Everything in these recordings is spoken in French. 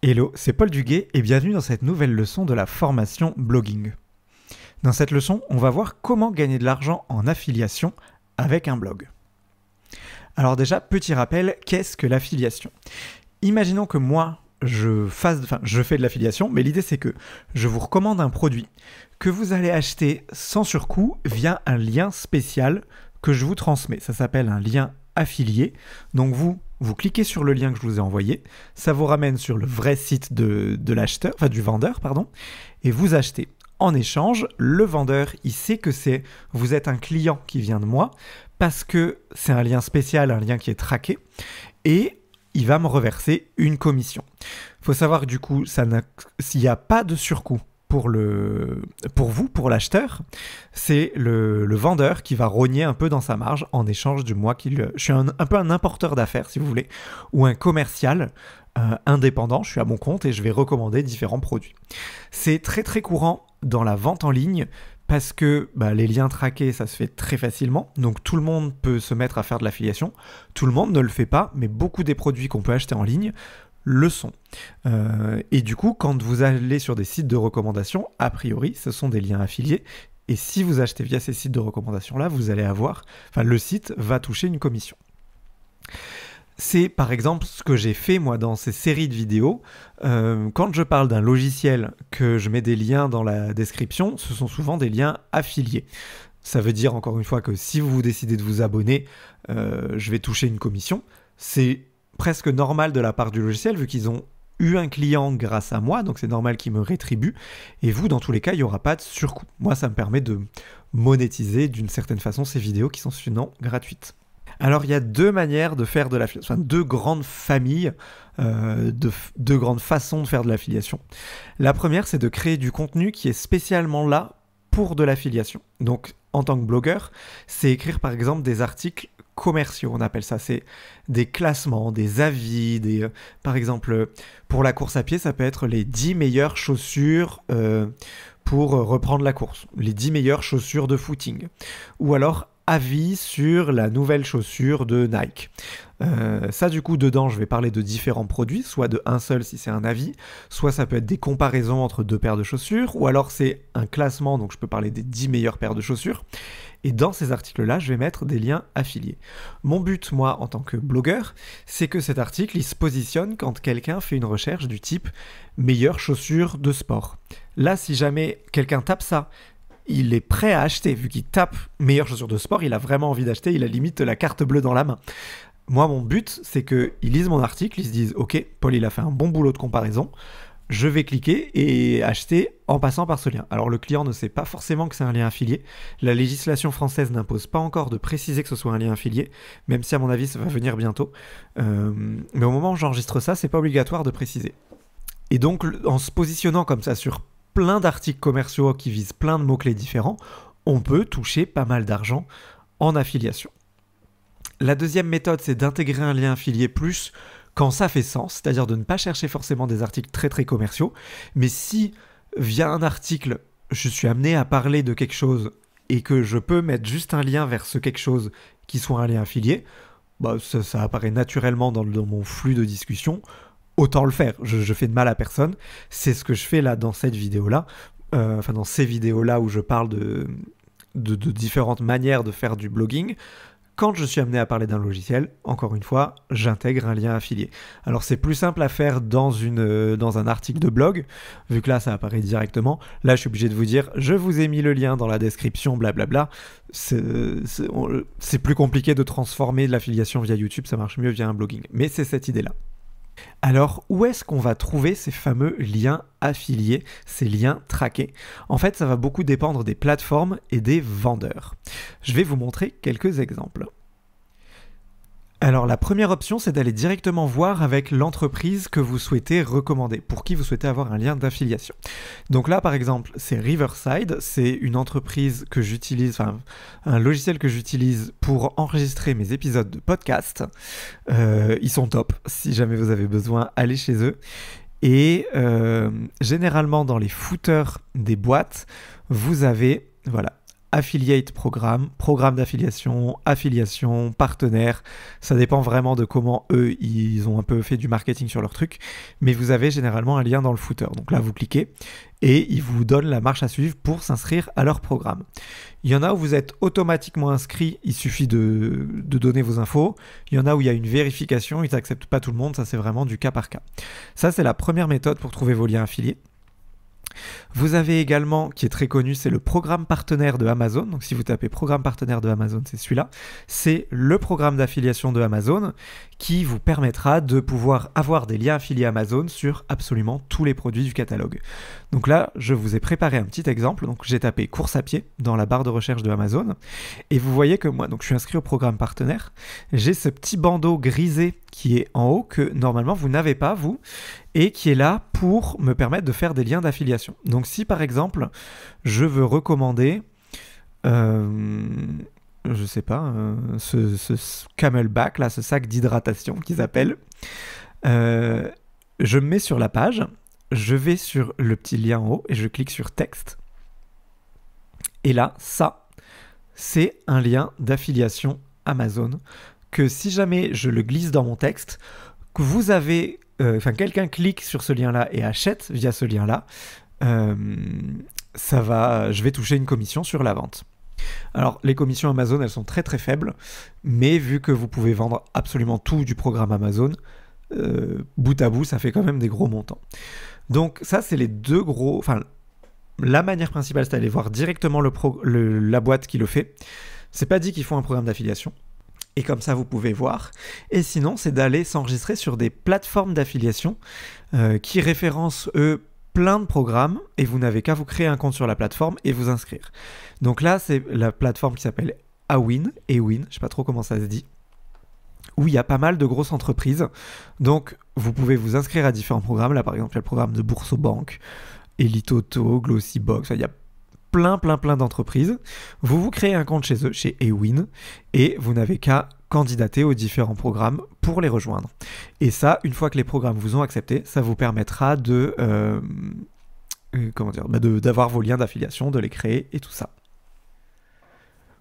Hello, c'est Paul Duguet et bienvenue dans cette nouvelle leçon de la formation blogging. Dans cette leçon, on va voir comment gagner de l'argent en affiliation avec un blog. Alors déjà, petit rappel, qu'est-ce que l'affiliation Imaginons que moi, je fasse, enfin, je fais de l'affiliation, mais l'idée c'est que je vous recommande un produit que vous allez acheter sans surcoût via un lien spécial que je vous transmets. Ça s'appelle un lien affilié. Donc vous, vous cliquez sur le lien que je vous ai envoyé, ça vous ramène sur le vrai site de, l'acheteur, enfin du vendeur, pardon, et vous achetez. En échange, le vendeur, il sait que c'est vous êtes un client qui vient de moi parce que c'est un lien spécial, un lien qui est traqué et il va me reverser une commission. Faut savoir que du coup, s'il n'y a pas de surcoût pour, le, pour vous, pour l'acheteur, c'est le, vendeur qui va rogner un peu dans sa marge en échange du mois qu'il... Je suis un, peu un importeur d'affaires, si vous voulez, ou un commercial euh, indépendant, je suis à mon compte et je vais recommander différents produits. C'est très très courant dans la vente en ligne parce que bah, les liens traqués, ça se fait très facilement. Donc tout le monde peut se mettre à faire de l'affiliation. Tout le monde ne le fait pas, mais beaucoup des produits qu'on peut acheter en ligne le Euh, et du coup, quand vous allez sur des sites de recommandation, a priori, ce sont des liens affiliés. Et si vous achetez via ces sites de recommandation-là, vous allez avoir, enfin, le site va toucher une commission. C'est par exemple ce que j'ai fait moi dans ces séries de vidéos. Euh, quand je parle d'un logiciel, que je mets des liens dans la description, ce sont souvent des liens affiliés. Ça veut dire encore une fois que si vous décidez de vous abonner, euh, je vais toucher une commission. C'est presque normal de la part du logiciel, vu qu'ils ont eu un client grâce à moi, donc c'est normal qu'ils me rétribuent, Et vous, dans tous les cas, il n'y aura pas de surcoût. Moi, ça me permet de monétiser d'une certaine façon ces vidéos qui sont sinon gratuites. Alors il y a deux manières de faire de l'affiliation, enfin, deux grandes familles, euh, de deux grandes façons de faire de l'affiliation. La première, c'est de créer du contenu qui est spécialement là pour de l'affiliation. Donc en tant que blogueur, c'est écrire par exemple des articles commerciaux, on appelle ça. C'est des classements, des avis, des, euh, par exemple, euh, pour la course à pied, ça peut être les 10 meilleures chaussures euh, pour reprendre la course, les 10 meilleures chaussures de footing. Ou alors avis sur la nouvelle chaussure de Nike. Euh, ça du coup dedans je vais parler de différents produits, soit de un seul si c'est un avis, soit ça peut être des comparaisons entre deux paires de chaussures, ou alors c'est un classement, donc je peux parler des 10 meilleures paires de chaussures. Et dans ces articles-là, je vais mettre des liens affiliés. Mon but, moi, en tant que blogueur, c'est que cet article, il se positionne quand quelqu'un fait une recherche du type meilleure chaussure de sport. Là, si jamais quelqu'un tape ça il est prêt à acheter. Vu qu'il tape meilleure chaussure de sport, il a vraiment envie d'acheter. Il a limite la carte bleue dans la main. Moi, mon but, c'est qu'ils lisent mon article, ils se disent Ok, Paul, il a fait un bon boulot de comparaison. Je vais cliquer et acheter en passant par ce lien. Alors, le client ne sait pas forcément que c'est un lien affilié. La législation française n'impose pas encore de préciser que ce soit un lien affilié, même si, à mon avis, ça va venir bientôt. Euh, mais au moment où j'enregistre ça, c'est pas obligatoire de préciser. Et donc, en se positionnant comme ça sur plein d'articles commerciaux qui visent plein de mots-clés différents, on peut toucher pas mal d'argent en affiliation. La deuxième méthode, c'est d'intégrer un lien affilié plus quand ça fait sens, c'est-à-dire de ne pas chercher forcément des articles très très commerciaux, mais si via un article, je suis amené à parler de quelque chose et que je peux mettre juste un lien vers ce quelque chose qui soit un lien affilié, bah, ça, apparaît naturellement dans mon flux de discussion autant le faire. Je, fais de mal à personne. C'est ce que je fais là dans cette vidéo-là. Euh, enfin, dans ces vidéos-là où je parle de, différentes manières de faire du blogging. Quand je suis amené à parler d'un logiciel, encore une fois, j'intègre un lien affilié. Alors c'est plus simple à faire dans, une, euh, dans un article de blog, vu que là ça apparaît directement. Là je suis obligé de vous dire, je vous ai mis le lien dans la description, blablabla. C'est plus compliqué de transformer de l'affiliation via YouTube, ça marche mieux via un blogging. Mais c'est cette idée-là. Alors, où est-ce qu'on va trouver ces fameux liens affiliés, ces liens traqués En fait, ça va beaucoup dépendre des plateformes et des vendeurs. Je vais vous montrer quelques exemples. Alors la première option, c'est d'aller directement voir avec l'entreprise que vous souhaitez recommander, pour qui vous souhaitez avoir un lien d'affiliation. Donc là, par exemple, c'est Riverside, c'est une entreprise que j'utilise, enfin un logiciel que j'utilise pour enregistrer mes épisodes de podcast. Euh, ils sont top, si jamais vous avez besoin, allez chez eux. Et euh, généralement, dans les footers des boîtes, vous avez voilà, affiliate programme, programme d'affiliation, affiliation, partenaire. Ça dépend vraiment de comment eux, ils ont un peu fait du marketing sur leur truc. Mais vous avez généralement un lien dans le footer. Donc là, vous cliquez et ils vous donnent la marche à suivre pour s'inscrire à leur programme. Il y en a où vous êtes automatiquement inscrit, il suffit de, de donner vos infos. Il y en a où il y a une vérification, ils n'acceptent pas tout le monde, ça c'est vraiment du cas par cas. Ça c'est la première méthode pour trouver vos liens affiliés. Vous avez également, qui est très connu, c'est le programme partenaire de Amazon. Donc si vous tapez programme partenaire de Amazon, c'est celui-là. C'est le programme d'affiliation de Amazon qui vous permettra de pouvoir avoir des liens affiliés Amazon sur absolument tous les produits du catalogue. Donc là, je vous ai préparé un petit exemple. Donc j'ai tapé course à pied dans la barre de recherche de Amazon. Et vous voyez que moi, donc je suis inscrit au programme partenaire. J'ai ce petit bandeau grisé qui est en haut que normalement vous n'avez pas, vous et qui est là pour me permettre de faire des liens d'affiliation. Donc si par exemple je veux recommander, je euh, je sais pas, euh, ce, camelback là, ce sac d'hydratation qu'ils appellent, euh, je me mets sur la page, je vais sur le petit lien en haut et je clique sur texte. Et là, ça, c'est un lien d'affiliation Amazon que si jamais je le glisse dans mon texte, vous avez euh, enfin quelqu'un clique sur ce lien-là et achète via ce lien-là, euh, ça va, je vais toucher une commission sur la vente. Alors, les commissions Amazon, elles sont très très faibles, mais vu que vous pouvez vendre absolument tout du programme Amazon, euh, bout à bout, ça fait quand même des gros montants. Donc, ça, c'est les deux gros. Enfin, la manière principale, c'est d'aller voir directement la boîte qui le fait. C'est pas dit qu'ils font un programme d'affiliation et comme ça vous pouvez voir. Et sinon, c'est d'aller s'enregistrer sur des plateformes d'affiliation euh, qui référencent, eux, plein de programmes et vous n'avez qu'à vous créer un compte sur la plateforme et vous inscrire. Donc là, c'est la plateforme qui s'appelle Awin, Ewin, je sais pas trop comment ça se dit, où il y a pas mal de grosses entreprises. Donc vous pouvez vous inscrire à différents programmes. Là, par exemple, il y le programme de Bourse aux Banques, Elite Auto, Box, il y a plein, plein, plein d'entreprises. Vous vous créez un compte chez eux, chez Ewin, et vous n'avez qu'à candidater aux différents programmes pour les rejoindre. Et ça, une fois que les programmes vous ont accepté, ça vous permettra de... Euh, euh, comment dire bah D'avoir vos liens d'affiliation, de les créer et tout ça.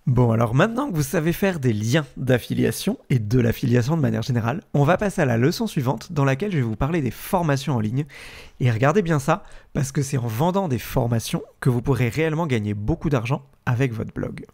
Bon, alors maintenant que vous savez faire des liens d'affiliation et de l'affiliation de manière générale, on va passer à la leçon suivante dans laquelle je vais vous parler des formations en ligne. Et regardez bien ça, parce que c'est en vendant des formations que vous pourrez réellement gagner beaucoup d'argent avec votre blog.